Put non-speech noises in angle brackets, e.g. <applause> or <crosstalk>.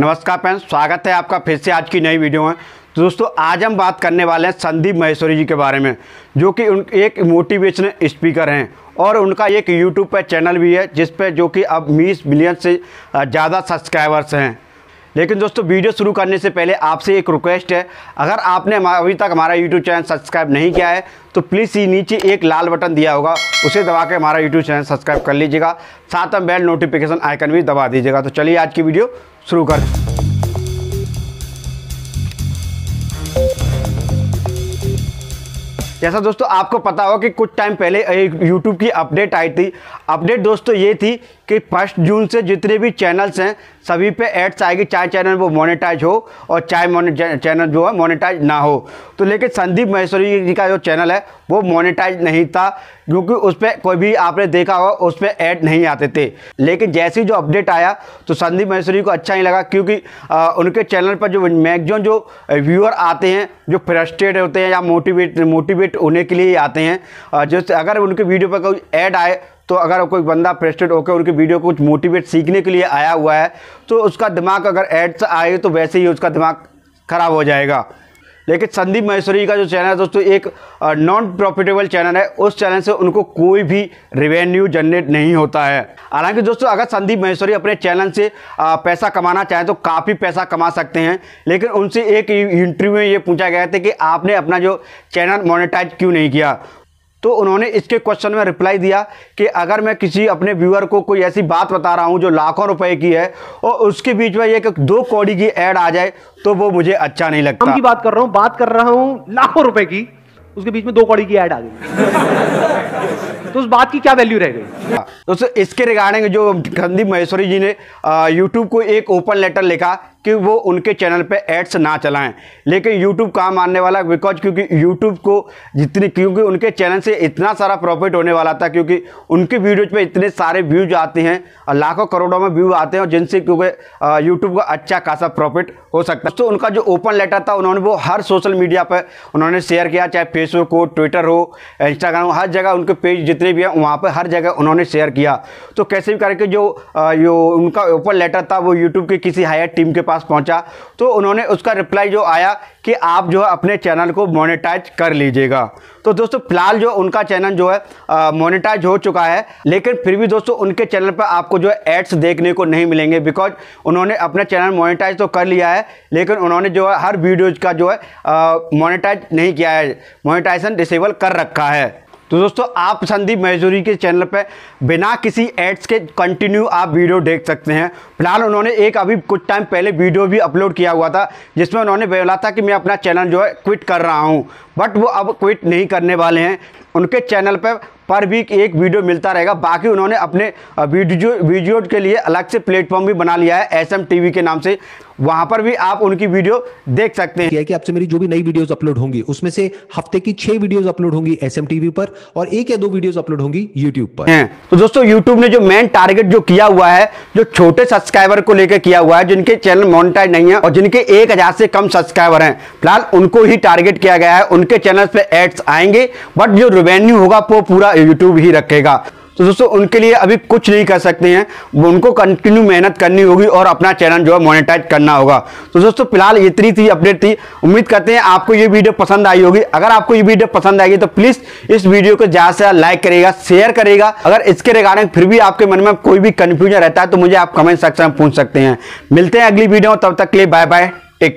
नमस्कार फ्रेंड्स स्वागत है आपका फिर से आज की नई वीडियो में तो दोस्तों आज हम बात करने वाले हैं संदीप महेश्वरी जी के बारे में जो कि उन एक मोटिवेशनल स्पीकर हैं और उनका एक यूट्यूब पर चैनल भी है जिस पर जो कि अब बीस मिलियन से ज़्यादा सब्सक्राइबर्स हैं लेकिन दोस्तों वीडियो शुरू करने से पहले आपसे एक रिक्वेस्ट है अगर आपने अभी तक हमारा यूट्यूब चैनल सब्सक्राइब नहीं किया है तो प्लीज़ नीचे एक लाल बटन दिया होगा उसे दबा के हमारा यूट्यूब चैनल सब्सक्राइब कर लीजिएगा साथ में बेल नोटिफिकेशन आइकन भी दबा दीजिएगा तो चलिए आज की वीडियो शुरू कर जैसा दोस्तों आपको पता होगा कि कुछ टाइम पहले एक यूट्यूब की अपडेट आई थी अपडेट दोस्तों ये थी कि फर्स्ट जून से जितने भी चैनल्स हैं सभी पे एड्स आएगी चाहे चैनल वो मोनेटाइज हो और चाहे चैनल जो है मोनेटाइज ना हो तो लेकिन संदीप महेश्वरी जी का जो चैनल है वो मोनेटाइज नहीं था क्योंकि उस पर कोई भी आपने देखा होगा उस पर ऐड नहीं आते थे लेकिन जैसे ही जो अपडेट आया तो संदीप महेश्वरी को अच्छा ही लगा क्योंकि आ, उनके चैनल पर जो मैगजोन जो व्यूअर आते हैं जो फ्रस्ट्रेट होते हैं या मोटिवेट मोटिवेट होने के लिए आते हैं जैसे अगर उनके वीडियो पर कोई ऐड आए तो अगर कोई बंदा फ्रस्ट्रेट होकर उनकी वीडियो को कुछ मोटिवेट सीखने के लिए आया हुआ है तो उसका दिमाग अगर एड्स आए तो वैसे ही उसका दिमाग ख़राब हो जाएगा लेकिन संदीप महेश्वरी का जो चैनल है दोस्तों एक नॉन प्रॉफिटेबल चैनल है उस चैनल से उनको कोई भी रेवेन्यू जनरेट नहीं होता है हालांकि दोस्तों अगर संदीप महेश्वरी अपने चैनल से पैसा कमाना चाहें तो काफ़ी पैसा कमा सकते हैं लेकिन उनसे एक इंटरव्यू में ये पूछा गया था कि आपने अपना जो चैनल मोनिटाइज क्यों नहीं किया तो उन्होंने इसके क्वेश्चन में रिप्लाई दिया कि अगर मैं किसी अपने व्यूअर को कोई ऐसी बात बता रहा हूँ जो लाखों रुपए की है और उसके बीच में एक दो कौड़ी की एड आ जाए तो वो मुझे अच्छा नहीं लगता की बात कर रहा हूँ बात कर रहा हूँ लाखों रुपए की उसके बीच में दो कौड़ी की एड आ गई <laughs> तो उस बात की क्या वैल्यू रह गई दोस्तों हाँ। इसके रिगार्डिंग जो संदीप महेश्वरी जी ने यूट्यूब को एक ओपन लेटर लिखा कि वो उनके चैनल पे एड्स ना चलाएं लेकिन यूट्यूब काम आने वाला बिकॉज क्योंकि यूट्यूब को जितनी क्योंकि उनके चैनल से इतना सारा प्रॉफिट होने वाला था क्योंकि उनके वीडियोज पे इतने सारे व्यूज आते हैं और लाखों करोड़ों में व्यू आते हैं और जिनसे क्योंकि यूट्यूब का अच्छा खासा प्रॉफिट हो सकता है तो उनका जो ओपन लेटर था उन्होंने वो हर सोशल मीडिया पर उन्होंने शेयर किया चाहे फेसबुक हो ट्विटर हो इंस्टाग्राम हो हर जगह उनके पेज जितने भी हैं वहाँ पर हर जगह उन्होंने शेयर किया तो कैसे भी करके जो, जो उनका ओपन लेटर था वो यूट्यूब के किसी हायर टीम के पास पहुंचा तो उन्होंने उसका रिप्लाई जो आया कि आप जो है अपने चैनल को मोनेटाइज कर लीजिएगा तो दोस्तों फिलहाल जो उनका चैनल जो है मोनेटाइज हो चुका है लेकिन फिर भी दोस्तों उनके चैनल पर आपको जो है एड्स देखने को नहीं मिलेंगे बिकॉज उन्होंने अपना चैनल मोनेटाइज तो कर लिया है लेकिन उन्होंने जो है हर वीडियोज़ का जो है मोनेटाइज नहीं किया है मोनेटाइजेशन डिसेबल कर रखा है तो दोस्तों आप संदीप मैजूरी के चैनल पर बिना किसी एड्स के कंटिन्यू आप वीडियो देख सकते हैं फिलहाल उन्होंने एक अभी कुछ टाइम पहले वीडियो भी अपलोड किया हुआ था जिसमें उन्होंने बोला था कि मैं अपना चैनल जो है क्विट कर रहा हूँ बट वो अब क्विट नहीं करने वाले हैं उनके चैनल पर पर वीक एक वीडियो मिलता रहेगा बाकी उन्होंने अपने वीडियो वीडियो के लिए अलग से प्लेटफॉर्म भी बना लिया है एस एम टीवी के नाम से वहां पर भी आप उनकी वीडियो देख सकते हैं कि आपसे मेरी जो भी नई वीडियोस अपलोड होंगी उसमें से हफ्ते की छह वीडियोस अपलोड होंगी एस टीवी पर और एक या दो वीडियोस अपलोड होंगी यूट्यूब पर हैं तो दोस्तों यूट्यूब ने जो मेन टारगेट जो किया हुआ है जो छोटे सब्सक्राइबर को लेकर किया हुआ है जिनके चैनल मोनिटाइज नहीं है और जिनके एक हजार से कम सब्सक्राइबर है फिलहाल उनको ही टारगेट किया गया है उनके चैनल पर एड्स आएंगे बट जो रेवेन्यू होगा वो पूरा यूट्यूब ही रखेगा तो दोस्तों उनके लिए अभी कुछ नहीं कर सकते हैं वो उनको कंटिन्यू मेहनत करनी होगी और अपना चैनल जो है मोनेटाइज करना होगा तो दोस्तों फिलहाल इतनी थी अपडेट थी उम्मीद करते हैं आपको ये वीडियो पसंद आई होगी अगर आपको ये वीडियो पसंद आएगी तो प्लीज़ इस वीडियो को ज़्यादा से ज़्यादा लाइक करेगा शेयर करेगा अगर इसके रिगार्डिंग फिर भी आपके मन में कोई भी कंफ्यूजन रहता है तो मुझे आप कमेंट सेक्शन में पूछ सकते हैं मिलते हैं अगली वीडियो तब तक के लिए बाय बाय टेक